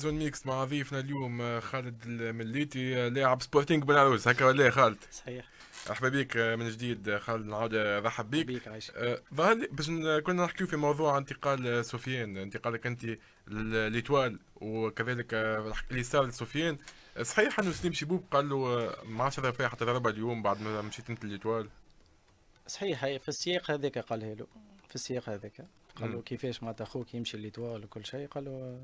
زون ميكس مع ضيفنا اليوم آه، خالد المليتي آه، لاعب سبورتينغ بلاروس هكا ولا إيه خالد؟ صحيح مرحبا بك آه، من جديد خالد نعاود نرحب بك بيك عايش ظهر لي باش كنا نحكيو في موضوع انتقال سفيان انتقالك انت ليتوال وكذلك اللي صار لسفيان صحيح انه سليم شيبوب قال له ما عادش فيها حتى ضربه اليوم بعد ما مشيت انت ليتوال صحيح هي في السياق هذاك قالها له في السياق هذاك قال له كيفاش معناتها اخوك يمشي ليتوال وكل شيء قال له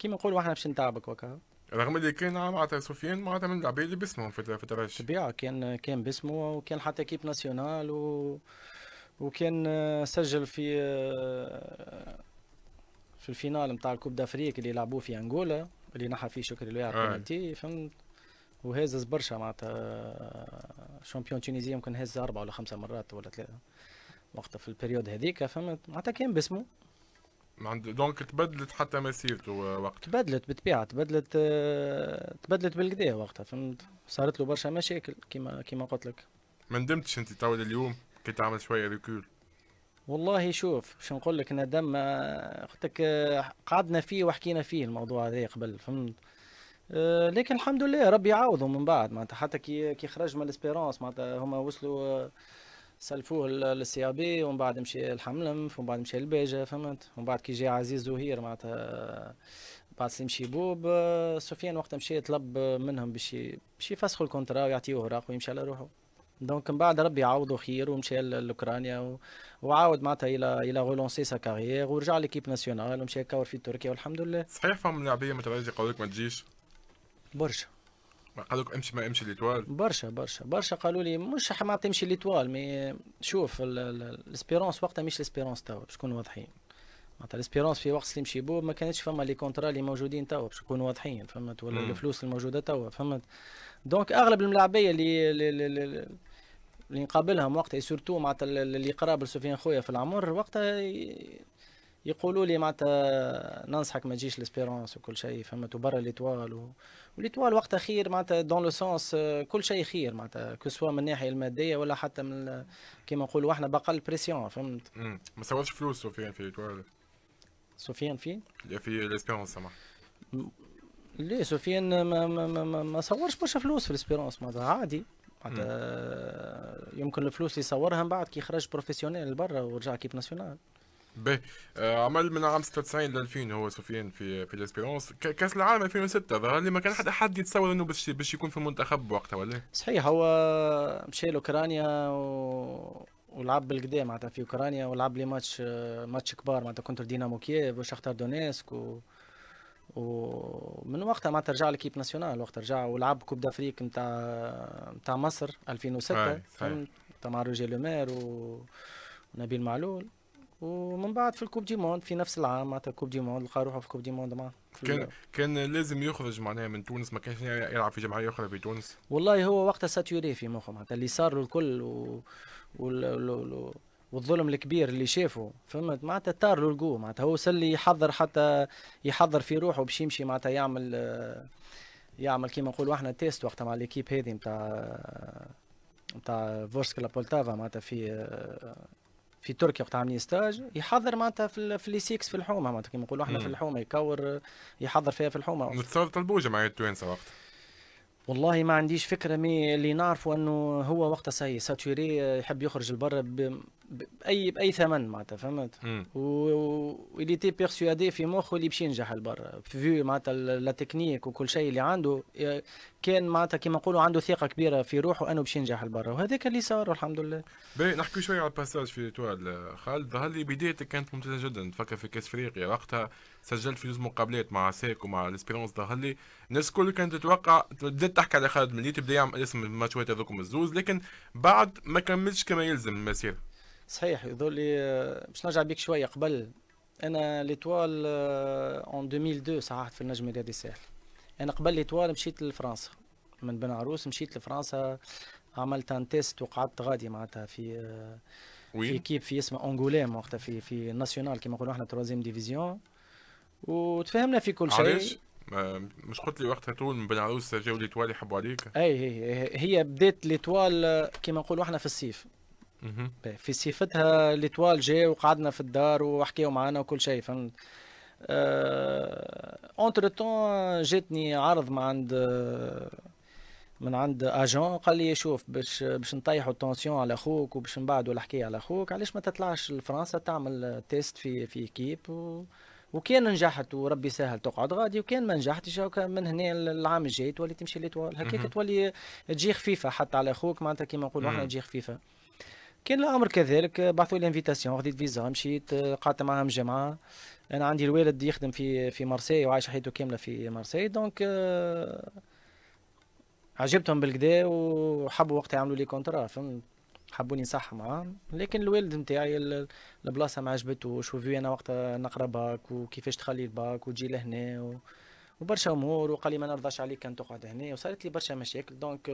كيما نقولوا احنا باش نتعبك وكا رغم اللي كان معناتها سفيان معناتها من العباد اللي باسمهم في الترجي طبيعة كان كان باسمه وكان حتى كيب ناسيونال و... وكان آه، سجل في آه، في الفينال نتاع الكوب دافريك اللي لعبوه في انغولا اللي نحى فيه شكري آه. لويا بينالتي فهمت وهزز برشا معناتها شامبيون تونيزي يمكن هز اربع ولا خمسه مرات ولا ثلاثه وقتها في البريود هذيك فهمت معناتها كان باسمه دونك تبدلت حتى مسيرته آه، وقتها تبدلت بالطبيعه تبدلت آه، تبدلت بالكدا وقتها فهمت صارت له برشا مشاكل كيما كيما قلت لك ما ندمتش انت تو اليوم كي تعمل شويه ريكول والله شوف باش نقول لك ندم آه، قلت لك قعدنا فيه وحكينا فيه الموضوع هذا قبل فهمت لكن الحمد لله ربي يعوضهم من بعد معناتها حتى كي كي خرج من الاسبيرونس معناتها هما وصلوا سلفوه للسيابي ومن بعد مشى الحملم ومن بعد مشى الباجة فهمت ومن بعد كي جا عزيز زهير معناتها بعد سليم شيبوب آه، سفيان وقتها مشى طلب منهم باش باش يفسخوا الكونترا ويعطيوه اوراق ويمشي على روحه دونك من بعد ربي عوضه خير ومشى لاوكرانيا وعاود معناتها الى الى رولونسي سا كارير ورجع ليكيب ناسيونال ومشى كاور في تركيا والحمد لله صحيح فهم لاعبيه مترجي يقول لك ما تجيش برشا قالوا امشي ما امشي ليتوال برشا برشا برشا قالوا لي مش ما تمشي ليتوال مي شوف الاسبيرونس وقتها مش الاسبيرونس توا باش نكونوا واضحين معناتها الاسبيرونس في وقت اللي يمشي بو ما كانتش فما لي كونترا اللي موجودين توا باش نكونوا واضحين فهمت ولا الفلوس الموجوده توا فهمت دونك اغلب الملاعبيه اللي اللي, اللي, اللي نقابلهم وقتها سورتو معناتها اللي قراب لسفيان خويا في العمر وقتها يقولوا لي معناتها ننصحك ما تجيش ليسبيرونس وكل شيء فما برا ليتوال و... وليتوال وقتها خير معناتها دون لو سونس كل شيء خير معناتها كو من الناحيه الماديه ولا حتى من كيما نقولوا احنا بقل بريسيون فهمت ما سواش فلوس سفيان في ليتوال سفيان فين؟ في ليسبيرونس سمح لا سفيان ما ما ما, ما صورش برشا فلوس في ليسبيرونس معناتها عادي معناتها يمكن الفلوس اللي صورها من بعد كي خرج بروفيسيونيل لبرا ورجع كيب ناسيونال به آه، عمل من عام 96 ل 2000 هو سفيان في في الاسبيرونس كاس العالم 2006 ظهر لي ما كان حد حد يتصور انه باش باش يكون في المنتخب وقتها ولا صحيح هو مشى لاوكرانيا و... ولعب بالقدا معناتها في اوكرانيا ولعب لي ماتش ماتش كبار معناتها كونتر دينامو كييف وشختار دونيسك و... ومن وقتها معناتها رجع لكيب ناسيونال وقتها رجع ولعب كوب دافريك نتاع نتاع مصر 2006 فهمت مع روجي لومير ونبيل معلول ومن بعد في الكوب دي موند في نفس العام معناتها الكوب دي موند لقى روحه في الكوب دي موند مع كان كان لازم يخرج معناها من تونس ما كانش يلعب في جمعيه اخرى في تونس والله هو وقتها ساتوري في مخه معناتها اللي صار له الكل و... وال... وال... والظلم الكبير اللي شافه فهمت معناتها طار له القوه معناتها هو سلي يحضر حتى يحضر في روحه باش يمشي معناتها يعمل يعمل كيما نقولوا احنا تيست وقتها مع ليكيب هذه نتاع نتاع فورسكلا بولتافا معناتها في في تركيا وقت عاملين ستاج يحضر معناتها في, في لي سيكس e في الحومه معناتها كيما نقولوا احنا في الحومه يكور يحضر فيها في الحومه متصور طلبوه جمعيه توانسه وقت والله ما عنديش فكره مي اللي نعرفه انه هو وقتها سي ساتوري يحب يخرج لبرا باي باي ثمن معناتها فهمت واللي تي بيرسيادي في مخه اللي باش ينجح لبرا فيو معناتها لا تكنيك وكل شيء اللي عنده كان معناتها كيما نقولوا عنده ثقه كبيره في روحه انه باش ينجح لبرا وهذاك اللي صار الحمد لله. باهي نحكي شويه على الباساج في توال خالد ظهر لي بدايتك كانت ممتازه جدا تفكر في كاس افريقيا وقتها سجلت في زوج مقابلات مع ساك ومع الاسبيرونس ظهر لي الناس الكل كانت تتوقع بدات تحكي على خالد اللي تبدا يعمل اسم الماتشات هذوك الزوز لكن بعد ما كملش كما يلزم المسيره. صحيح يظهر لي آه، باش نرجع بك شويه قبل انا ليتوال اون آه، 2002 صححت في النجم الرياضي الساحل انا قبل ليتوال مشيت لفرنسا من بن عروس مشيت لفرنسا عملت ان تيست وقعدت غادي معناتها في وين؟ آه، في كيب في اسمه اونغوليم وقتها في في ناسيونال كما نقولوا احنا تروازيم ديفيزيون وتفاهمنا في كل شيء علاش؟ مش قلت لي وقتها تقول من بن عروس جاو ليتوال يحبوا عليك اي هي هي بدات ليتوال كما نقولوا احنا في الصيف في صفتها ليتوال جا وقعدنا في الدار وحكيو معنا وكل شيء فهمت اونتر آه، تون جاتني عرض من عند من عند اجون قال لي شوف باش باش نطيحوا التونسيون على اخوك وباش نبعدوا الحكايه على اخوك علاش ما تطلعش لفرنسا تعمل تيست في في كيب و... وكان نجحت وربي سهل تقعد غادي وكان ما نجحتش من هنا العام الجاي تولي تمشي ليتوال هكاك تولي تجي خفيفه حتى على اخوك معناتها كيما نقولوا احنا تجي خفيفه كان الامر كذلك آه، بعثوا لي انفيتاسيون خديت فيزا مشيت آه، قعدت معاهم جمعه انا عندي الوالد يخدم في في مارسي وعايش حياته كامله في مارسي دونك آه، عجبتهم بالكدا وحبوا وقتها يعملوا لي كونترا فهمت حبوني نصح معاهم لكن الوالد نتاعي البلاصه ما عجبتوش وفي انا وقتها نقرا باك وكيفاش تخلي الباك وتجي لهنا وبرشا امور وقال لي ما نرضاش عليك كان تقعد هنا وصارت لي برشا مشاكل دونك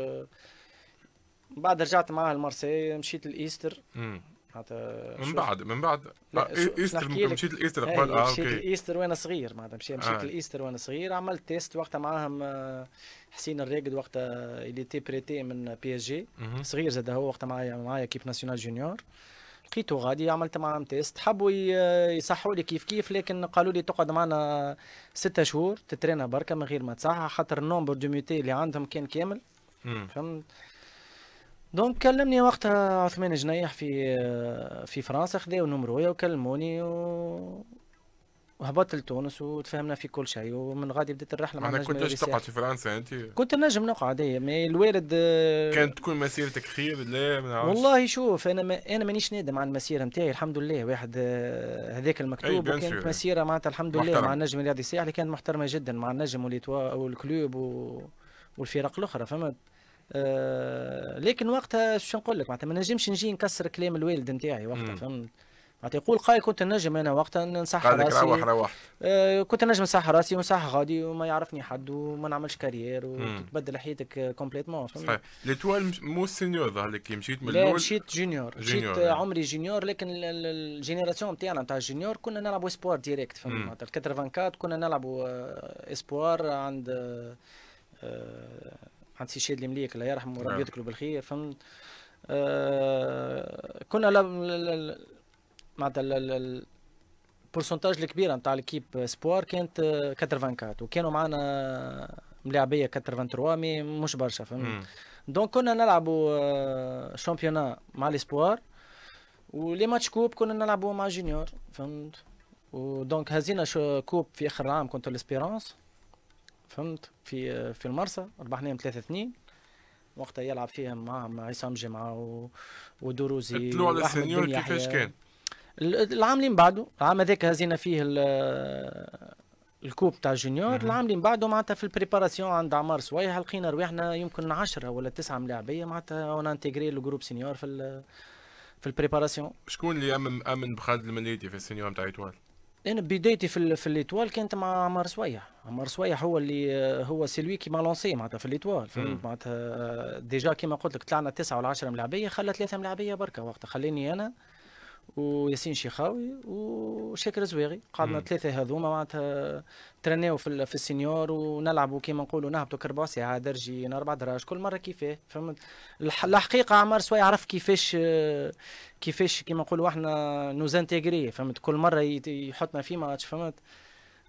من بعد رجعت معاه لمارسي مشيت لايستر معناتها من بعد من بعد ايستر مشيت لايستر إيه، قبل اه مشيت لايستر وانا صغير معناتها مشيت مشيت آه. لايستر وانا صغير عملت تيست وقتها معاهم آه، حسين الراقد وقتها اللي تي بريتي من بي اس جي صغير زاد هو وقتها معايا معايا كيب ناسيونال جونيور لقيته غادي عملت معاهم تيست حبوا يصحوا لي كيف كيف لكن قالوا لي تقعد معنا ستة شهور تترينا بركه من غير ما تصحى خاطر النومبر دو ميوتي اللي عندهم كان كامل فهمت دونك كلمني وقتها عثمان جنيح في في فرنسا خداو نمرويا وكلموني و وهبطت لتونس وتفاهمنا في كل شيء ومن غادي بدات الرحله مع كنت نجم تقعد في فرنسا انت كنت نجم نقعد اي مي الوالد كانت تكون مسيرتك خير لا ما والله شوف انا ما انا مانيش نادم على المسيره نتاعي الحمد لله واحد هذاك المكتوب كانت مسيره معناتها الحمد محترم. لله مع النجم الرياضي الساحلي كانت محترمه جدا مع النجم والكلوب و... والفرق الاخرى فهمت آه، لكن وقتها شو نقول لك معناتها ما نجمش نجي نكسر كلام الوالد نتاعي وقتها فهمت معناتها يقول قايل كنت نجم انا وقتها نصحح راسي روح روح آه، كنت نجم نصحح راسي ونصحح غادي وما يعرفني حد وما نعملش كارير وتتبدل حياتك كومبليتمون صحيح ليتوال مو سينيور ظهر لك مشيت من الاول مشيت جونيور مشيت يعني. عمري جونيور لكن الجينيراسيون نتاعنا نتاع الجونيور كنا نلعبوا اسبوار ديريكت فهمت معناتها 84 كنا نلعبوا آه، اسبوار عند عند سي شادي المليك الله يرحمه وربي نعم. يذكره بالخير فهمت آه كنا معناتها البورسنتاج الكبيره نتاع ليكيب سبوار كانت 84 وكانوا معنا ملاعبيه 83 مي مش برشا فهمت دونك كنا نلعبوا آه، شامبيونا مع الاسبوار ولي ماتش كوب كنا نلعبوا مع جونيور فهمت ودونك هزينا كوب في اخر العام كونتر الاسبيرانس فهمت في في المرسى ربحناهم ثلاثة اثنين وقتها يلعب فيها مع مع عصام جمعه ودروزي طلوع للسنيور كيفاش كان؟ العام اللي من بعده العام هذاك هزينا فيه الكوب تاع جونيور العام اللي من بعده معناتها في البريباراسيون عند عمار سويح لقينا رواحنا يمكن 10 ولا 9 ملاعبيه معناتها اون انتيغري الجروب سينيور في في البريباراسيون شكون اللي امن امن بخالد المنيتي في السينيور تاع ايطوال؟ انا بدايتي في في ليتوال كانت مع عمار سويح عمار سويح هو اللي هو سيلوي كي مالونسي معناتها في ليتوال معناتها آه، ديجا كيما قلت لك طلعنا تسعه ولا 10 ملاعبيه خلى ثلاثه ملاعبيه بركه وقتها خلاني انا وياسين شيخاوي وشاكر زويغي قعدنا ثلاثه هذوما معناتها ترناو في, في السينيور ونلعبوا كيما نقولوا نهبطوا كربع ساعه درجي اربع دراج كل مره كيفاه فهمت الحقيقه عمر سوا يعرف كيفاش كيفاش كيما نقولوا احنا نوزانتيغري فهمت كل مره يحطنا في ماتش فهمت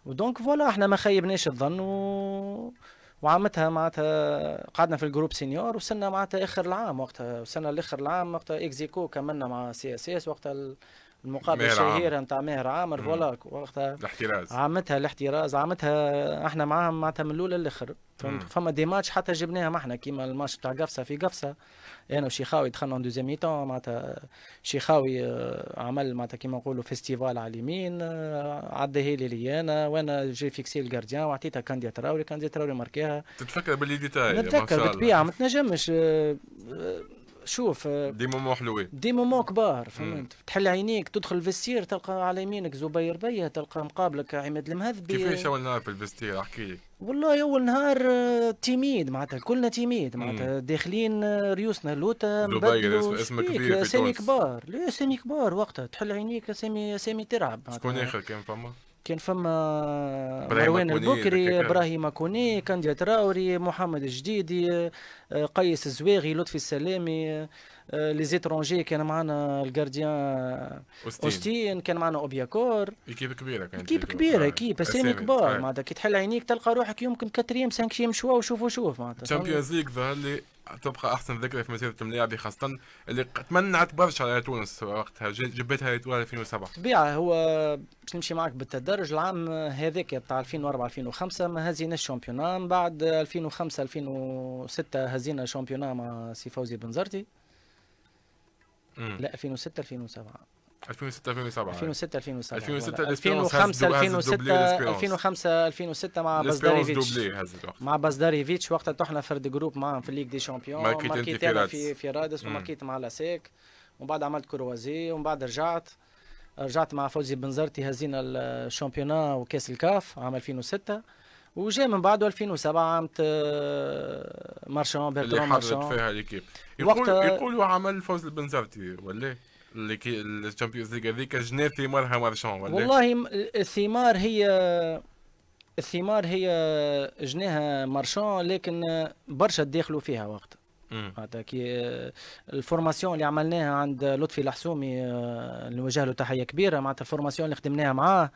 ودونك فوالا احنا ما خيبناش الظن و وعامتها معناتها قعدنا في الجروب سينيور وصلنا معناتها اخر العام وقتها وصلنا لاخر العام وقتها اكزيكو كملنا مع سي اس اس وقتها المقابله الشهيره نتاع ماهر عامر فوالا وقتها الاحتراز عامتها الاحتراز عامتها احنا معاهم معناتها من الاول للاخر فهمت فما دي ماتش حتى جبناهم احنا كيما الماتش تاع قفصه في قفصه انا وشيخاوي دخلنا اون دوزيام ميتون معناتها شيخاوي آه، عمل معناتها كيما نقولوا فيستيفال على اليمين آه، عداها لي لي انا وانا جي فيكسي الجارديان وعطيتها كانديا تراوري كانديا تراوري ماركيها تتفكر باللي ديتاي نتفكر بالطبيعه ما تنجمش آه، شوف آه، دي مومون حلوين دي مومون كبار فهمت تحل عينيك تدخل الفستير تلقى على يمينك زبير بيه تلقى مقابلك عماد المهذبي كيفاش اول نهار في الفستير احكي لي والله اول نهار آه، تيميد معناتها كلنا تيميد معناتها داخلين آه، ريوسنا لوتا زبير اسم كبير سامي كبار لا سامي كبار وقتها تحل عينيك سامي سامي ترعب شكون اخر كان فما؟ كان فما مروان البكري ابراهيم كوني كانديا تراوري محمد الجديدي قيس الزويغي لطفي السلامي آه، لي زيترونجي كان معنا الجارديان آه، اوستين كان معنا اوبياكور ايكيب كبيره كانت ايكيب كبيره ايكيب آه، اسامي كبار معناتها كي تحل عينيك تلقى روحك يمكن كاتريم سانكشيم شوا وشوف وشوف معناتها الشامبيونز ليغ ظهر لي تبقى احسن ذكرى في مسيره الملاعب خاصه اللي تمنعت برشا على تونس وقتها جبتها ايطوال 2007 طبيعه هو باش نمشي معك بالتدرج العام هذاك تاع 2004 2005 ما هزينا الشامبيونان من بعد 2005 2006 هزينا الشامبيونان مع سي فوزي بنزرتي لا 2006 2007 2006 2007 2006 2007 2006 2005 2006 2005 2006 مع بازداريفيتش مع بازداريفيتش وقتها تحنا فرد جروب معاهم في ليغ دي شامبيون ماركيت انت في في رادس وماركيت مع لاسيك ومن بعد عملت كروازي ومن بعد رجعت رجعت مع فوزي بنزرتي هزينا الشامبيونا وكاس الكاف عام 2006 وجا من بعده 2007 عام مارشون بيرترون اللي اللي فيها ليكيب يقول يقولوا عمل فوز البنزرتي ولا اللي الشامبيونز ليغ هذيك جنى ثمارها مارشون ولا والله الثمار هي الثمار هي جناها مارشون لكن برشا دخلوا فيها وقت معناتها كي آه، الفورماسيون اللي عملناها عند لطفي الحسومي نوجه آه، له تحيه كبيره معناتها الفورماسيون اللي خدمناها معاه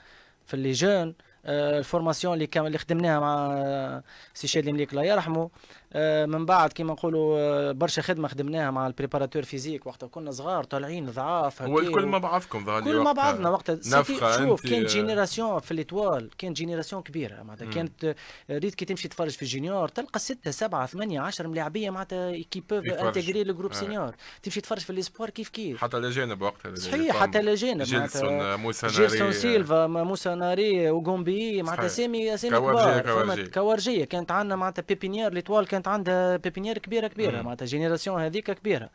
في لي جون آه، الفورماسيون اللي كامل اللي خدمناها مع آه، سي شادي مليك الله يرحمه آه، من بعد كيما نقولوا آه، برشا خدمه خدمناها مع البريباراتور فيزيك وقتها كنا صغار طالعين ضعاف هو الكل مع بعضكم ظهر كل مع بعضنا وقتها شوف كانت جينيراسيون في الاطوال كانت جينيراسيون كبيره معناتها كانت آه، ريت كي تمشي تفرج في الجونيور تلقى سته سبعه ثمانيه 10 ملاعبيه معناتها كي بوف انتجري الجروب سينيور تمشي تفرج في الاسبوار كيف كيف حتى الاجانب وقتها صحيح حتى الاجانب جيلسون موسى ناري جيلسون سيلفا موسى ناري وغومبي معناتها سامي سامي كوارجيه كوارجيه كانت عندنا معناتها بيبينيير الاطوال كانت كانت عندها بيبينير كبيره كبيره معناتها جينيراسيون هذيك كبيره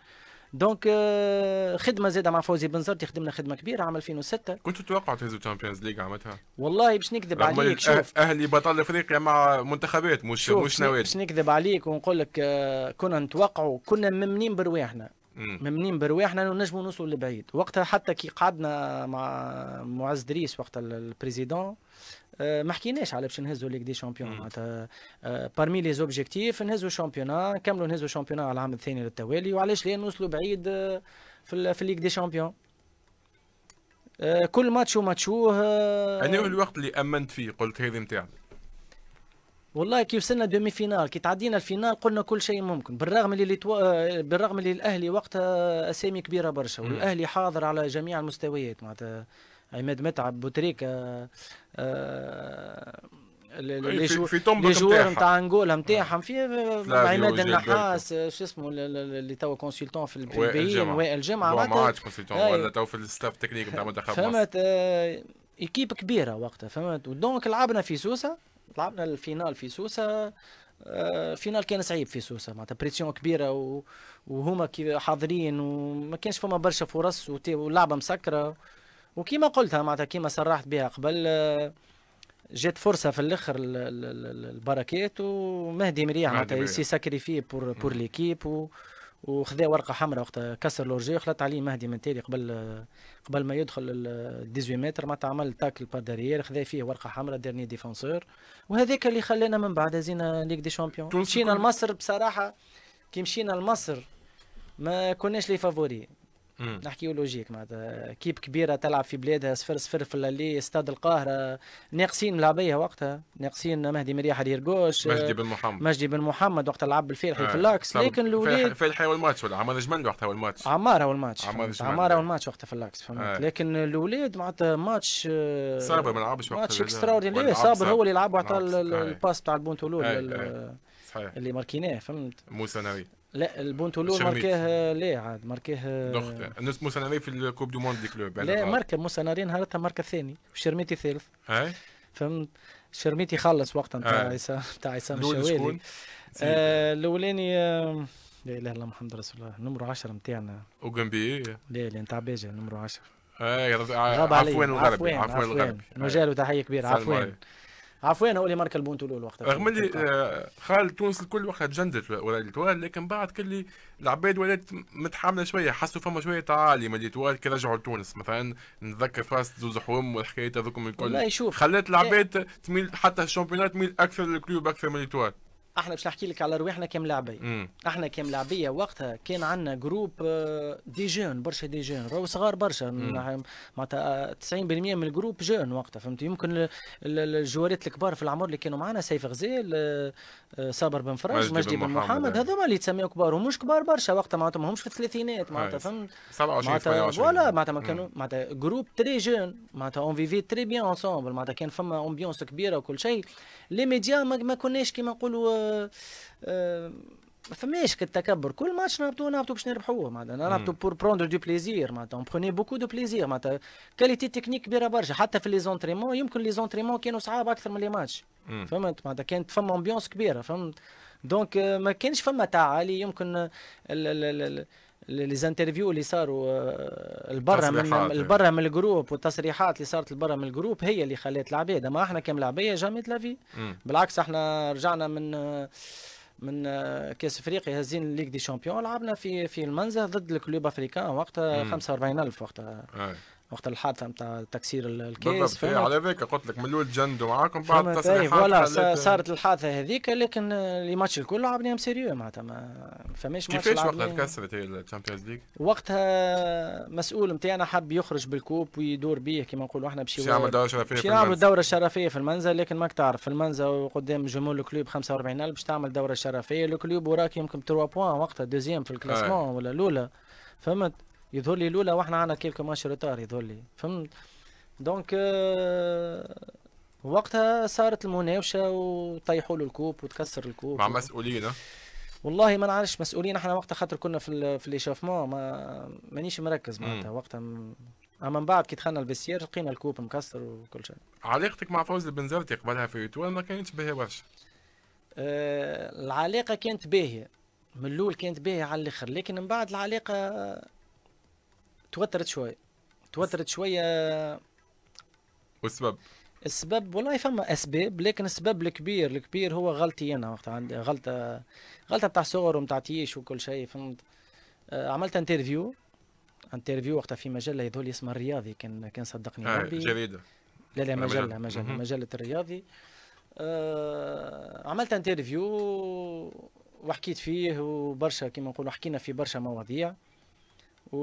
دونك آه، خدمه زاده مع فوزي بنزرتي خدمنا خدمه كبيره عام 2006 كنت تتوقع تهزوا تشامبيونز ليغ عملتها والله باش نكذب عليك أه، شوف اهلي بطل افريقيا مع منتخبات مش مش نوادي باش نكذب عليك ونقول لك آه، كنا نتوقعوا كنا ممنين برواحنا ممنين برواح احنا نجموا نوصلوا لبعيد وقتها حتى كي قعدنا مع معز دريس وقت البريزيدون آه، ما حكيناش على باش نهزوا ليك دي شامبيون معناتها بارمي آه، لي زوبجيكتيف نهزوا شامبيونا نكملوا نهزوا شامبيونا على العام الثاني للتوالي وعلاش لا نوصلوا بعيد آه، في في ليك دي شامبيون كل ماتش وماتشوه انا الوقت اللي امنت فيه قلت هذه نتاعنا والله كي وصلنا دومي فينال كي تعدينا الفينال قلنا كل شيء ممكن بالرغم اللي تو... آه، بالرغم اللي الاهلي وقتها اسامي كبيره برشا والاهلي حاضر على جميع المستويات معناتها عماد متعب بوتريكا آه... آه، لي جو... جوار نتاع انغولا نتاعهم في آه، عماد النحاس شو اسمه اللي توا كونسلتون في البي وائل جمعه ما عادش كونسلتون ولا تو في الستاف تكنيك نتاع منتخب فهمت ايكيب كبيره وقتها فهمت ودونك لعبنا في سوسه لعبنا الفينال في سوسه آه، فينال كان صعيب في سوسه معناتها بريسيون كبيره و... وهما كي حاضرين وما كانش فما برشا فرص وت... واللعبه مسكره وكيما قلتها معناتها كيما صرحت بها قبل آه، جات فرصه في الاخر البركات ومهدي مريح معناتها سي ساكريفي بور بور ليكيب و... وخذا ورقه حمراء وقتها كسر لورجي وخلط عليه مهدي من تالي قبل قبل ما يدخل ال 18 متر ما عمل تاكل بار خذا فيه ورقه حمراء ديرني ديفونسور وهذاك اللي خلانا من بعد زينا ليغ دي شامبيون مشينا لمصر بصراحه كي مشينا لمصر ما كناش لي فافوري نحكيو لوجيك معناتها كيب كبيره تلعب في بلادها صفر صفر في اللي استاد القاهره ناقصين ملاعبيه وقتها ناقصين مهدي مريح ديرقوش مجدي بن محمد مجدي بن محمد وقت لعب الفرحي آه. في اللاكس لكن الاولاد الفرحي اول ماتش ولا عمار جمند وقتها اول ماتش عمار اول ماتش عمار اول ماتش وقتها في اللاكس فهمت آه. لكن الاولاد معناتها ماتش صابر ما لعبش وقتها ماتش اكسترا صابر هو اللي لعب وعطى الباس بتاع البونتولو صحيح اللي ماركيناه فهمت موسى ثانوي لا البونتولو ماركاه لا عاد ماركاه نص موسى ثانوي في الكوب دو موند دي كلوب لا ماركه موسى ناري نهارتها ماركه الثاني وشرميتي ثالث فهمت شرميتي خلص وقتها نتاع عصام نتاع عصام الشوالي الاولاني آه، لا اله الا محمد رسول الله نمرو 10 نتاعنا اوغنبي لا لا نتاع باجة نمرو 10 آه عفوان الغربي عفوان الغربي له تحيه كبيره عفوان عفوا هو اللي مارك البونتو الاول وقتها رغم اللي آه، خال تونس الكل وقتها تجندت ولا ليتوال لكن بعد كل العباد ولات متحامله شويه حسوا فما شويه تعالي من ليتوال كي رجعوا لتونس مثلا نتذكر فاس زوز حوم والحكايات هذوكم الكل لا يشوف خلات إيه. العباد تميل حتى الشامبيونات تميل اكثر للكلوب اكثر من ليتوال احنا باش نحكي لك على رواحنا كم لاعبيه احنا كم لاعبيه وقتها كان عندنا جروب دي جون برشا دي جون راهو صغار برشا معناتها 90% آه، من الجروب جون وقتها فهمت يمكن الجوارات الكبار في العمر اللي كانوا معنا سيف غزال آه، آه، صابر بن فرج مجدي بن محمد هذوما اللي تسميو كبار ومش كبار برشا وقتها معناتها ماهمش في الثلاثينات معناتها فهمت 27 28 ولا معناتها ما كانوا معناتها جروب تري جون معناتها اون فيفي تري بيان انسومبل معناتها كان فما امبيونس كبيره وكل شيء لي ميديا ما كناش كيما نقولوا ما اه، اه، فماش كالتكبر كل ماتش نهبطوا نهبطوا باش نربحوه معناتها نهبطوا بور بروندر دو بليزير معناتها اون بروني بوكو دو بليزير معناتها كاليتي تكنيك كبيره برشا حتى في لي زونتريمون يمكن لي زونتريمون كانوا صعاب اكثر من لي ماتش فهمت معناتها كانت فما امبيونس كبيره فهمت دونك اه، ما كانش فما تعالي يمكن ال ال ال ال ليزانترفيو اللي صاروا آه، البرا من إيه. البرا من الجروب والتصريحات اللي صارت البرا من الجروب هي اللي خلات العباد اما احنا كم العبيه جامي لافي بالعكس احنا رجعنا من آه، من آه، كاس افريقيا هزين ليغ دي شامبيون لعبنا في في المنزه ضد الكلوب افريكان وقتها 45000 وقتها آه. وقت الحادثه نتاع تكسير الكيس بالضبط إيه، على ذاك قلت لك من الاول جندوا معاكم بعد تصريحات إيه، ولا صارت الحادثه هذيك لكن لي ماتش الكل لعبناهم سيريو معناتها ما فماش ماتش كيفاش وقتها تكسرت هي الشامبيونز ليج؟ وقتها مسؤول نتاعنا حب يخرج بالكوب ويدور بيه كما نقولوا احنا باش يعمل دوره شرفيه باش يعمل دوره شرفيه في المنزل لكن ماك تعرف في المنزل وقدام جمهور الكلوب 45000 باش تعمل دوره شرفيه الكلوب وراك يمكن 3 بوان وقتها دوزيام في الكلاسمون إيه. ولا الاولى فهمت يظهر لي الاولى واحنا عندنا كيلكو ماتش ريتار يظهر لي فهمت دونك آه، وقتها صارت المناوشه وطيحوا له الكوب وتكسر الكوب مع مسؤولين آه؟ والله ما نعرفش مسؤولين احنا وقتها خاطر كنا في في ليشافمون ما مانيش مركز معناتها وقتها م... اما من بعد كي دخلنا البسير لقينا الكوب مكسر وكل شيء علاقتك مع فوز البنزرتي قبلها في تويتر ما كانتش باهيه برشا آه العلاقه كانت باهيه من الاول كانت باهيه على الاخر لكن من بعد العلاقه توترت شوي توترت شويه والسبب السبب والله فما اسباب لكن السبب الكبير الكبير هو غلطي انا وقتها عندي غلطه غلطه بتاع صغر ومتاع تيش وكل شيء فهمت آه، عملت انترفيو انترفيو وقتها في مجله هذول اسمها الرياضي كان كان صدقني آه ربي جريده لا لا آه، مجله مجله مجله الرياضي آه عملت انترفيو وحكيت فيه وبرشا كما نقولوا حكينا في برشا مواضيع و...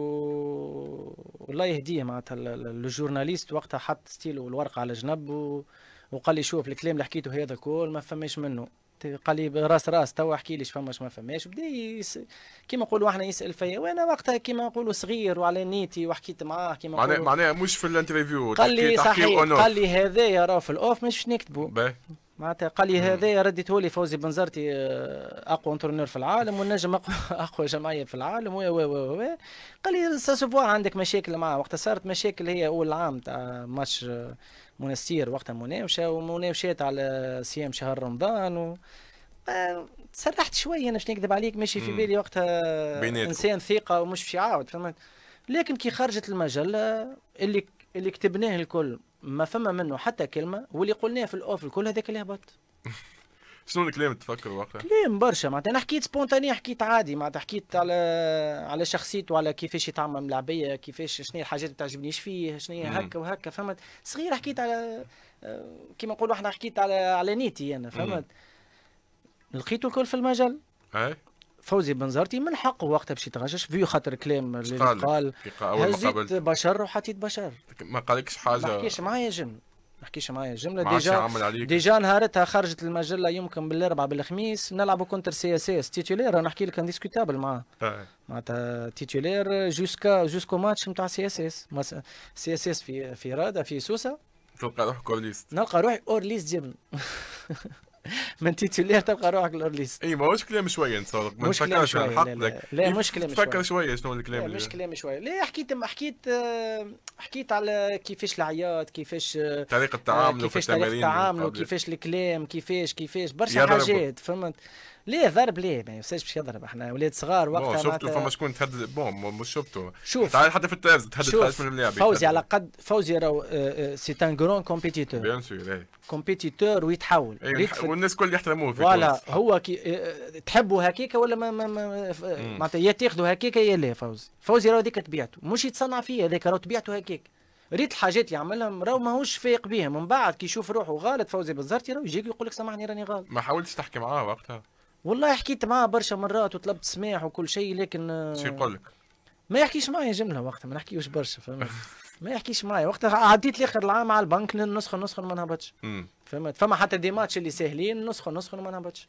والله يهديه معناتها الجورناليست وقتها حط ستيلو الورقة على جنب و... وقال لي شوف الكلام اللي حكيته هذا كل ما فماش منه قال لي راس راس توا احكي لي فماش ما فماش بدا يس... كيما نقولوا احنا يسال فيا وانا وقتها كيما نقولوا صغير وعلى نيتي وحكيت معاه كيما معناها معناها مش في الانترفيو قال لي صحيح قال لي هذايا راه في الاوف مش نكتبوا معناتها قال لي هذا رديته لي فوزي بنزرتي آه، اقوى انترونور في العالم والنجم اقوى اقوى جمعيه في العالم و و و و قال لي ساسوفوا عندك مشاكل معاه وقتها صارت مشاكل هي اول عام تاع ماتش آه، منستير وقتها مناوشه ومناوشات على صيام شهر رمضان و آه، تسرحت شويه انا باش نكذب عليك ماشي في بالي وقتها انسان ثقه ومش باش يعاود فهمت لكن كي خرجت المجله اللي اللي كتبناه الكل ما فما منه حتى كلمه واللي قلناه في الاوف الكل هذاك اللي هبط شنو الكلام تفكر وقتها؟ كلام برشا معناتها انا حكيت سبونتاني حكيت عادي معناتها حكيت على على شخصيته وعلى كيفاش يتعامل العبيه كيفاش شنو الحاجات اللي تعجبنيش فيه شنو هكا وهكا فهمت صغير حكيت على آه، كيما نقولوا احنا حكيت على على نيتي انا فهمت لقيته الكل في المجال اي فوزي بنزرتي من حقه وقتها باش يتغشش فيو خاطر كلام اللي قال هزيت بشر وحطيت بشر ما قالكش حاجه ما حكيش معايا جمله ما حكيش معايا جمله ديجا ديجا نهارتها خرجت المجله يمكن بالاربعة بالخميس نلعبوا كونتر سي اس اس تيتولير انا نحكي لك انديسكوتابل معاه معناتها تيتولير جوسكا جوسكو ماتش نتاع سي اس اس سي اس اس في في رادا في سوسه تلقى روحك اور ليست نلقى روحي اور ليست جبن إيه، ما انت تولي تلقى روحك الاورليست اي ماهوش كلام شويه نتصور ما نفكرش نحط لك لا إيه، مش كلام شويه تفكر شويه شنو الكلام لا مش كلام شويه لا حكيت حكيت آه، حكيت على كيفاش العياط كيفاش آه، طريقه التعامل آه، كيفاش طريقه تعامله كيفاش الكلام كيفاش كيفاش برشا حاجات فهمت ليه ضرب ليه ما يوصلش باش يضرب احنا ولاد صغار وقتها شفتوا فما شكون تهدد بون مش شفتوا شوف حتى في التلفزيون تهدد شوف من الملاعب فوزي على قد فوزي راهو سي ان كرون كومبيتيتور بيان سور كومبيتيتور ويتحول إيه، والناس الكل يحترموه في فوالا هو كي آه، آه، تحبوا هكيك ولا ما ما معناتها يا تاخذوا هكيك يا لا فوزي فوزي راهو هذيك طبيعته مش يتصنع فيه هذاك راهو طبيعته هكيك ريت الحاجات اللي عملهم راهو ماهوش فايق بيها من بعد كي يشوف روحه غلط فوزي بالزرتي راهو يجيك يقول لك سامحني راني غلط ما حاولتش تحكي معاه وقتها والله حكيت معاه برشا مرات وطلبت سماح وكل شيء لكن آه، شو يقول لك؟ ما يحكيش معايا جمله وقتها ما نحكيوش برشا فهمت ما يحكيش معايا وقتها عديت لاخر العام على البنك نسخن نسخن ما نهبطش فهمت فما حتى دي ماتش اللي ساهلين نسخن نسخن ما نهبطش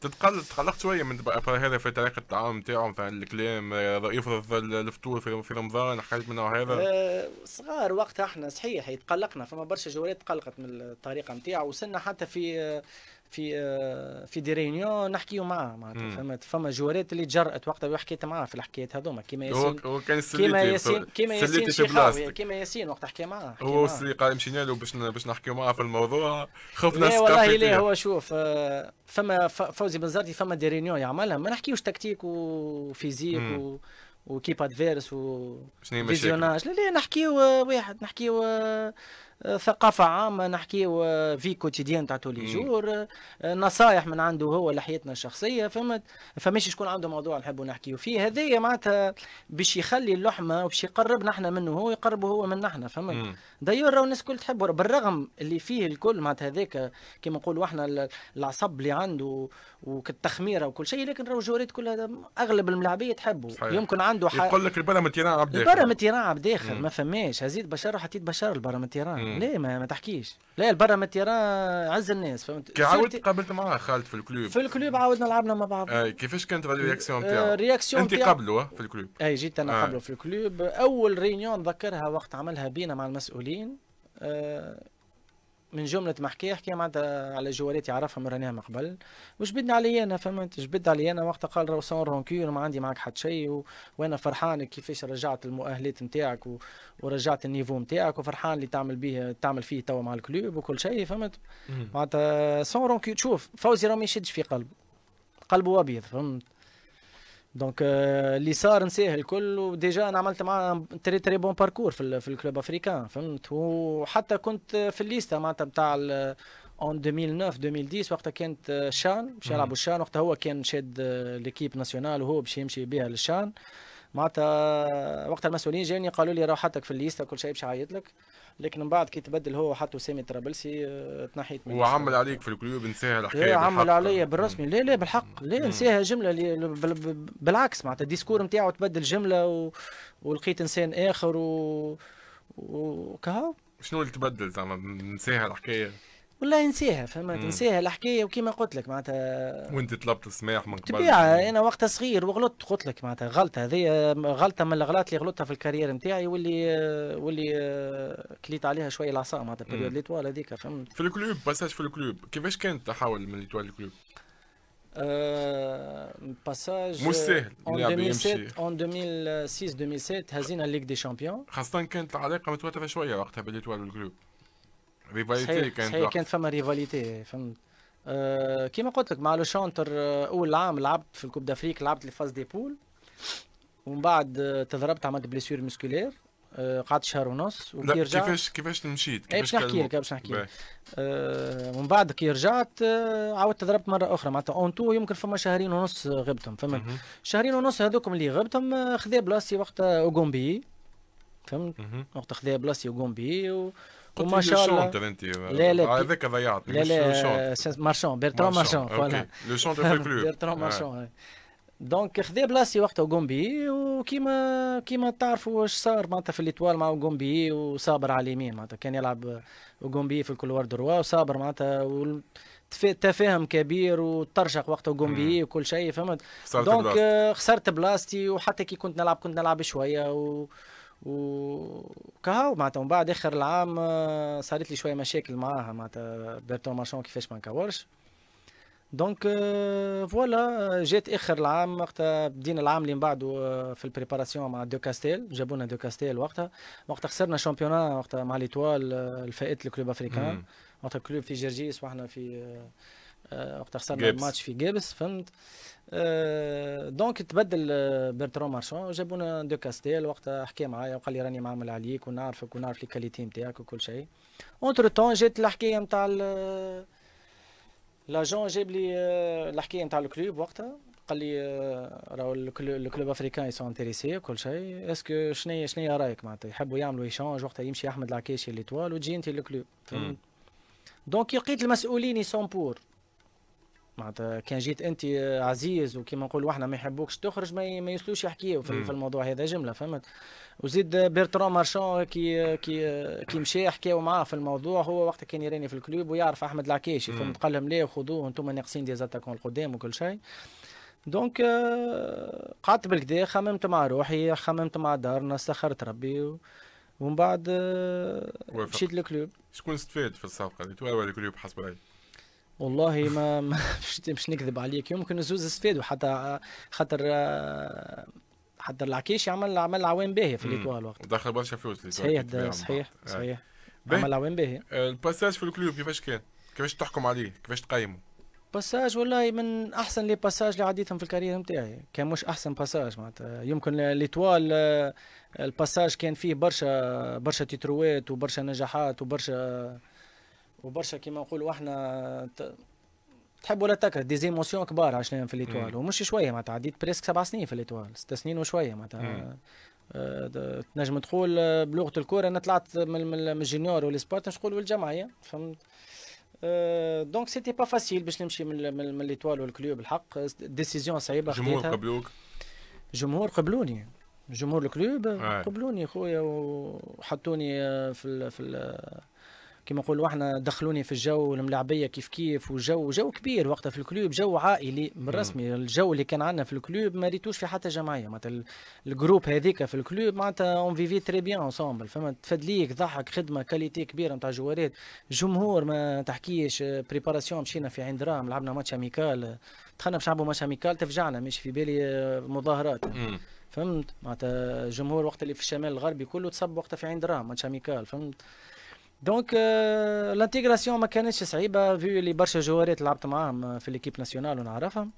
تتقل تقلقت شويه من هذا في طريقه التعامل نتاعهم نتاع الكلام آه، يفرض الفطور في رمضان حاجات من هذا أه صغار وقتها احنا صحيح تقلقنا فما برشا جوالات تقلقت من الطريقه نتاعو وصلنا حتى في آه، في آه، في دي ريونيون نحكيو معاه معناتها فهمت فما جوارات اللي تجرأت وقتها وحكيت معاه في الحكايات هذوما كيما ياسين هو كان كيما ياسين كيما ياسين كيما ياسين وقت حكى معاه هو سي قال مشينا له باش باش نحكيو معاه في الموضوع خفنا لا إيه، والله لا هو شوف آه، فما فوزي بن زرتي فما دي ريونيون يعملها ما نحكيوش تكتيك وفيزيك و وكيب ادفيرس و فيزيوناج لا لا نحكيو آه، واحد نحكيو ثقافه عامه نحكيو في كوتيديان تاع تولي جور نصايح من عنده هو لحياتنا الشخصيه فهمت فماشي شكون عنده موضوع نحبوا نحكيو فيه هذايا معناتها باش يخلي اللحمه وباش يقربنا احنا منه هو يقربه هو من احنا فهمت دايور راهو الناس الكل تحبه بالرغم اللي فيه الكل معناتها هذاك كيما نقولوا احنا العصب اللي عنده وكالتخميره وكل شيء لكن راهو جوريت كلها اغلب الملاعبيه تحبه صحيح. يمكن عنده حق يقول لك البرا تيران عبد البرا تيران عبد داخل ما فماش هزيد بشر وحطيت بشر البرا تيران ليه ما, ما تحكيش لا البرا متيران عز الناس فهمت كي عاودت قابلت معاه خالد في الكلوب في الكلوب عاودنا لعبنا مع بعض اي آه، كيفاش كانت آه، الرياكسيون نتاعو؟ الرياكسيون انت قبله آه، في الكلوب اي جيت انا قبله في الكلوب اول ريونيون نذكرها وقت عملها بينا مع المسؤولين من جملة محكي حكي معناتها على جوالات يعرفها من رانيها من قبل وجبدني علي انا فهمت جبد علي انا وقتها قال راهو سون رونكور ما عندي معك حد شيء و... وانا فرحان كيفاش رجعت المؤهلات نتاعك و... ورجعت النيفو نتاعك وفرحان اللي تعمل به تعمل فيه توا مع الكلوب وكل شيء فهمت معناتها سون رونكور شوف فوزي راه ما يشدش في قلبه قلبه ابيض فهمت دونك آه، اللي صار نساه الكل وديجا انا عملت معاه تري تري بون باركور في, في الكلوب افريكان فهمت وحتى كنت في الليستا معناتها بتاع اون 2009 2010 وقتها كانت آه، شان باش يلعبوا الشان وقتها هو كان شاد آه، ليكيب ناسيونال وهو باش يمشي بها للشان معناتها وقت المسؤولين جاني قالوا لي راه حطك في الليستا كل شيء باش يعيط لك لكن من بعد كي تبدل هو وحطوا سامي الطرابلسي آه، تنحيت من وعمل عليك في الكليوب نساها الحكايه إيه، عمل عليا بالرسمي لا لا بالحق لا نساها جمله بالعكس معناتها الديسكور نتاعو تبدل جمله و... ولقيت انسان اخر و... وكهو شنو اللي تبدل زعما نساها الحكايه ولا ينسيها فهمت نساها الحكايه وكما قلت لك معناتها وانت طلبت السماح من قبل طبيعه انا وقتها صغير وغلطت قلت لك معناتها غلطه هذه غلطه من الغلطات اللي غلطتها في الكارير نتاعي واللي واللي كليت عليها شويه العصا معناتها لي ليتوال هذيك فهمت في الكلوب باساج في الكلوب كيفاش كان التحول من ليتوال للكلوب؟ باساج آه، مش سهل يلعب يمشي اون 2006 2007 هزينا ليغ دي شامبيون خاصة كانت العلاقة متوترة شوية وقتها بالليتوال والكلوب ريفاليتي كانت صحيح كانت فما ريفاليتي فهمت أه كيما قلت لك مع لو شونتر اول عام لعبت في الكوب دافريك لعبت لي فاز دي بول ومن بعد تضربت عملت بليسيور مسكولير أه قعدت شهر ونص وكي رجعت كيفاش كيفاش مشيت كيفاش باش نحكي لك باش نحكي لك ومن بعد كي رجعت عاودت تضربت مره اخرى معناتها اون تو يمكن فما شهرين ونص غبتهم فهمت شهرين ونص هذوكم اللي غبتهم خذا بلاصتي وقتها اوغومبي فهمت وقتها خذا بلاصتي اوغومبي و... قلت وما شاء الله انت آه، آه، لا لا هذاك ضيعتني لا لا مارشون بيرترون مارشون فوالا لو فيك بلو بيرترون مارشون دونك خذا بلاصتي وقتها وقومبي وكيما كيما تعرفوا واش صار معناتها في ليطوال مع وقومبي وصابر على اليمين معناتها كان يلعب وقومبي في الكلوار دروا وصابر معناتها تفاهم كبير وترشق وقت وقومبي وكل شيء فهمت دونك خسرت بلاصتي وحتى كي كنت نلعب كنت نلعب شويه و... وكهو معناتها من بعد اخر العام آه، صارت لي شويه مشاكل معاها معناتها بيرتون مارشون كيفاش ما نكورش دونك آه، فوالا آه، جات اخر العام وقتها بدينا العام اللي من بعده في البريباراسيون مع دو كاستيل جابونا دو كاستيل وقتها وقتها خسرنا شامبيونا وقتها مع ليتوال الفائت الكلوب افريكان وقتها كلوب في جرجيس واحنا في آه، وقت خسرنا الماتش في جيبس فهمت آه، دونك تبدل آه، برترون مارشون جابونا دو كاستيل وقتها حكى معايا وقال لي راني معامل عليك ونعرفك ونعرف لي كاليتي نتاعك وكل شيء اونتر تون جات الحكايه نتاع لاجون جاب لي الحكايه نتاع الكلوب وقتها قال لي راهو الكلوب افريكان يسون انتريسي كل شيء اسكو شنو شنو رايك معناتها يحبوا يعملوا ايشونج وقتها يمشي احمد العكاشي طوال وتجي انت للكلوب دونك لقيت المسؤولين يسون بور معناتها كان جيت انت آه، عزيز وكما نقولوا احنا ما يحبوكش تخرج ما, يسلوش يحكيوا في, في الموضوع هذا جمله فهمت وزيد بيرترون مارشون كي آه، كي آه، كي مشى حكاو معاه في الموضوع هو وقتها كان يراني في الكلوب ويعرف احمد العكاشي فهمت قال لهم لا خذوه انتم ناقصين دي زاتاكون القدام وكل شيء دونك قعدت بالكدا خممت مع روحي خممت مع دارنا استخرت ربي و... ومن بعد مشيت للكلوب شكون استفاد في الصفقه هذه الكلوب حسب رايي والله ما مش, مش نكذب عليك يمكن الزوز استفادوا حتى خاطر حتى العكيشي عمل عمل عوام باهي في ليتوال وقت دخل برشا فلوس صحيح صحيح آه. صحيح عمل عوام باهي الباساج في الكلوب كيفاش كان؟ كيفاش تحكم عليه؟ كيفاش تقيمه؟ باساج والله من احسن لي باساج اللي عديتهم في الكارير نتاعي كان مش احسن باساج معناتها يمكن ليتوال آه، الباساج كان فيه برشا برشا تتروات وبرشا نجاحات وبرشا وبرشا كيما نقولوا احنا تحب ولا تكره ديزيموسيون كبار عشان في ليتوال ومش شويه معناتها عديت بريسك سبع سنين في ليتوال ست سنين وشويه معناتها آه، تنجم تقول آه، بلغه الكوره انا طلعت من الجونيور والسبورت نقول والجمعيه فهمت دونك سيتي با فاسيل باش نمشي من من ليتوال والكلوب الحق ديسيزيون صعيبه الجمهور قبلوك الجمهور قبلوني جمهور الكلوب آه. قبلوني خويا وحطوني في الـ في الـ كما نقولوا احنا دخلوني في الجو الملاعبيه كيف كيف وجو جو كبير وقتها في الكلوب جو عائلي من رسمي الجو اللي كان عندنا في الكلوب ما ريتوش في حتى جمعيه معناتها الجروب هذيك في الكلوب معناتها اون فيفي تري بيان انسومبل فما تفدليك ضحك خدمه كاليتي كبيره نتاع جوارات جمهور ما تحكيش بريباراسيون مشينا في عين درام لعبنا ماتش اميكال دخلنا باش نلعبوا ماتش اميكال تفجعنا مش في بالي آه، مظاهرات فهمت معناتها الجمهور وقت اللي في الشمال الغربي كله تصب وقتها في عين درام ماتش اميكال فهمت دونك لانتيغراسيون ما كانتش صعيبه في لي برشا جوارات لعبت معاهم في ليكيب ناسيونال ونعرفهم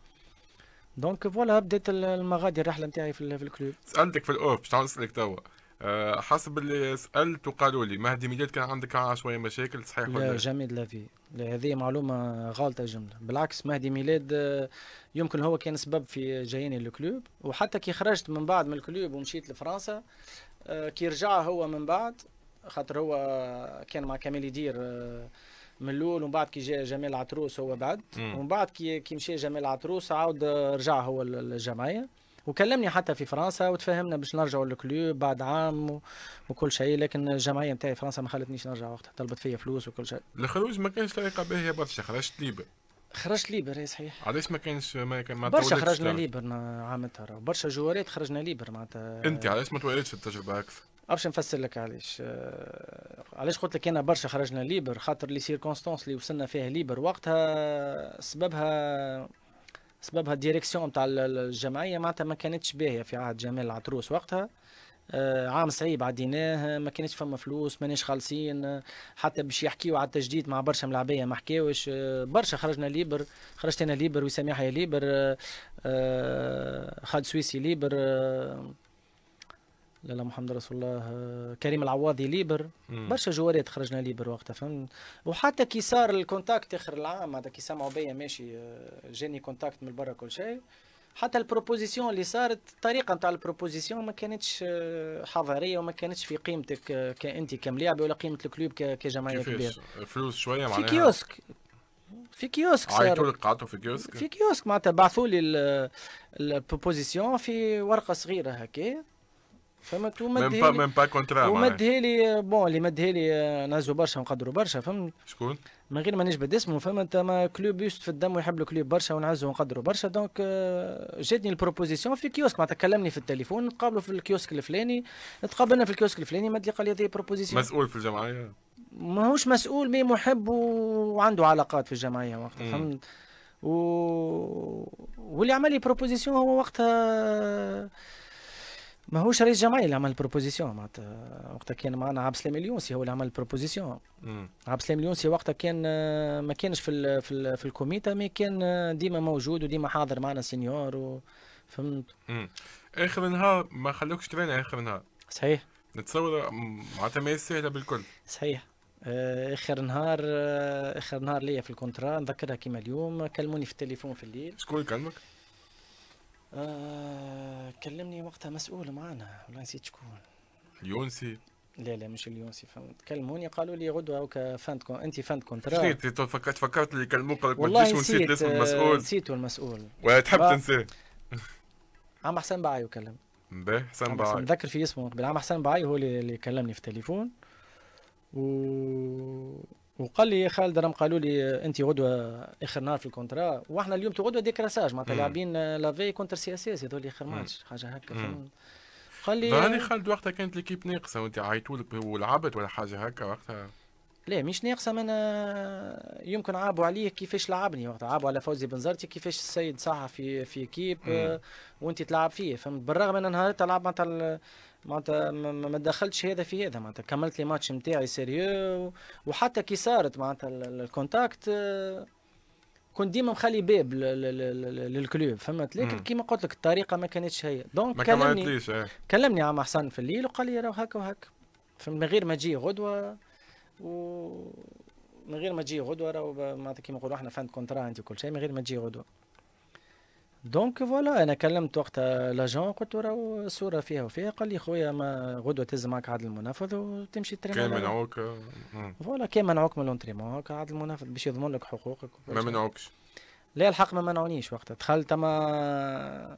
دونك فوالا بدات المغادي الرحله نتاعي في, في الكلوب سالتك في الاوف باش نسالك توا آه، حسب اللي سالت وقالوا لي مهدي ميلاد كان عندك شويه مشاكل صحيح ولا لا جامي لا في هذه معلومه غالطه جمله بالعكس مهدي ميلاد آه، يمكن هو كان سبب في جايني للكلوب وحتى كي خرجت من بعد من الكلوب ومشيت لفرنسا آه، كي رجع هو من بعد خاطر هو كان مع كمال يدير آه، من الاول ومن بعد كي جاء جمال عطروس هو بعد ومن بعد كي كي مشى جمال عطروس عاود آه، رجع هو للجمعيه وكلمني حتى في فرنسا وتفاهمنا باش نرجعوا للكلوب بعد عام وكل شيء لكن الجمعيه نتاعي فرنسا ما خلتنيش نرجع وقتها طلبت فيا فلوس وكل شيء الخروج ما كانش طريقه باهيه برشا خرجت ليبر خرجت ليبر إيه صحيح علاش ما كانش ما كان ما برشا خرجنا ليبر عام برشا جوارات خرجنا ليبر معناتها انت علاش ما تواليتش التجربه اكثر ابش نفسر لك علاش آه، علاش قلت لك انا برشا خرجنا ليبر خاطر لي سيركونستانس اللي وصلنا فيها ليبر وقتها سببها سببها الديريكسيون تاع الجمعيه معناتها ما كانتش باهيه في عهد جمال العطروس وقتها آه، عام صعيب عديناه ما كانش فما فلوس ماناش خالصين حتى باش يحكيو على التجديد مع برشا ملعبيه ما حكاوش آه، برشا خرجنا ليبر خرجت انا ليبر وسام ليبر أه خالد سويسي ليبر لا لا محمد رسول الله كريم العواضي ليبر برشا جواريات خرجنا ليبر وقتها فهمت وحتى كي صار الكونتاكت اخر العام هذا كي سمعوا بيا ماشي آه، جاني كونتاكت من برا كل شيء حتى البروبوزيسيون اللي صارت الطريقه نتاع البروبوزيسيون ما كانتش آه، حضاريه وما كانتش في قيمتك آه، كانت كملاعب ولا قيمه الكلوب كجمعيه كبيره فلوس شويه معناها في كيوسك في كيوسك عيطوا لك قعدتوا في كيوسك في كيوسك معناتها بعثوا لي البروبوزيسيون في ورقه صغيره هكا فهمت ومدها لي ميم با كونترا ومدها لي بون اللي مدها لي آه، نهزوا برشا ونقدروا برشا فهمت شكون؟ من غير ما نجبد اسمه فهمت ما كلوب يوسف في الدم ويحب الكلوب برشا ونعزو ونقدروا برشا دونك آه، جاتني البروبوزيسيون في كيوسك معناتها كلمني في التليفون نتقابلوا في الكيوسك الفلاني تقابلنا في الكيوسك الفلاني مد لي قال لي هذه بروبوزيسيون مسؤول في الجمعيه ماهوش مسؤول مي محب وعنده علاقات في الجمعيه وقتها فهمت و... واللي عمل لي بروبوزيسيون هو وقتها ماهوش رئيس جمعيه اللي عمل البروبوزيسيون معناتها وقتها كان معنا عبد السلام اليونسي هو اللي عمل البروبوزيسيون عبد السلام اليونسي وقتها كان آه، ما كانش في الـ في, الـ في الكوميتا مي كان آه، ديما موجود وديما حاضر معنا سينيور و... فهمت اخر نهار ما خلوكش تبان اخر نهار صحيح نتصور آه، معناتها ما سهله بالكل صحيح اخر نهار اخر نهار ليا في الكونترا نذكرها كيما اليوم كلموني في التليفون في الليل شكون كلمك؟ آه، كلمني وقتها مسؤول معنا والله نسيت شكون اليونسي لا لا مش اليونسي فهمت كلموني قالوا لي غدوه هكا فاند كون انت فانتكم كونترا شنو تفكرت فكرت اللي كلموك والله نسيت اسم المسؤول آه، نسيت المسؤول وتحب تنساه عم حسن بعي وكلم باهي حسن بعي نذكر في اسمه قبل عم حسن بعي هو اللي كلمني في التليفون و وقال لي خالد راهم قالوا لي انت غدوه اخر نهار في الكونترا واحنا اليوم تو غدوه ديكراساج معناتها لاعبين لافي كونتر سي اس اس هذول اخر ماتش حاجه هكا قال لي راني خالد وقتها كانت ليكيب ناقصه وانت عيطوا لك ولعبت ولا حاجه هكا وقتها لا مش ناقصه من آه، يمكن عابوا عليه كيفاش لعبني وقتها عابوا على فوزي بنزرتي كيفاش السيد صح في في كيب آه، وانت تلعب فيه فهمت بالرغم ان نهار تلعب معناتها معناتها ما دخلتش هذا في هذا معناتها كملت لي ماتش نتاعي سيريو وحتى كي صارت معناتها الكونتاكت آه، كنت ديما مخلي باب للكلوب فهمت لكن كيما قلت لك الطريقه ما كانتش هي دونك ما كلمني آه. كلمني عم حسن في الليل وقال لي راه هكا وهكا من غير ما تجي غدوه و من غير ما تجي غدوه راهو معناتها كيما نقولوا احنا فان كونترا انت وكل شيء من غير ما تجي غدوه دونك فوالا انا كلمت وقتها لاجون قلت له راهو الصوره فيها وفيها قال لي خويا ما غدوه تهز معاك عاد المنافذ وتمشي تريني كان منعوك فوالا كان منعوك من لونتريمون هكا عاد المنافذ باش يضمن لك حقوقك ما منعوكش لا الحق ما منعونيش وقتها دخلت اما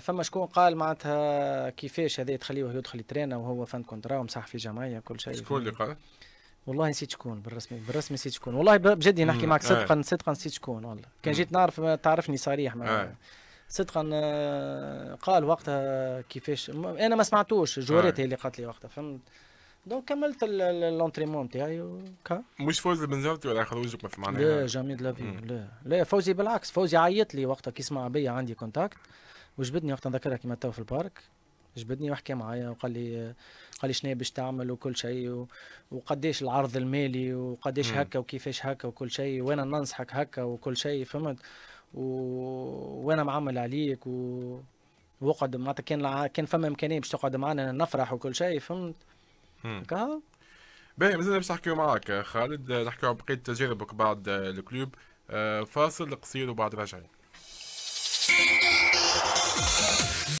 فما شكون قال معناتها كيفاش هذا تخليه يدخل يترينا وهو فان كونترا ومسح في جمعيه كل شيء شكون اللي قال؟ والله نسيت شكون بالرسمي بالرسمي نسيت شكون والله بجد نحكي معك آه. صدقا صدقا نسيت شكون والله كان جيت نعرف تعرفني صريح معك آه. صدقا آه، قال وقتها كيفاش انا ما سمعتوش جوريتي اللي قالت لي وقتها فهمت دونك كملت لونتريمون تاعي وكا مش فوزي بنزرتي ولا خروجك مثل معناها لا جامي لا في لا لا فوزي بالعكس فوزي عيط لي وقتها كي سمع بيا عندي كونتاكت وجبدني وقتها نذكرها كيما تو في البارك جبدني وحكى معايا وقال لي قال شنو باش تعمل وكل شيء و... وقديش العرض المالي وقديش هكا وكيفاش هكا وكل شيء وانا ننصحك هكا وكل شيء فهمت و... وانا معمل عليك و... وقعد معناتها كان كان فما امكانيه باش تقعد معنا نفرح وكل شيء فهمت هكا باهي مازلنا باش نحكيو معاك خالد نحكيو عن بقيه تجاربك بعد الكلوب آه، فاصل قصير وبعد راجعين